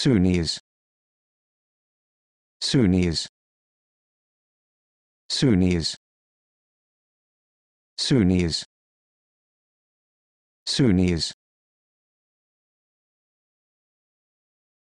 Sunnis Sunnis Sunnis Sunnis Sunnis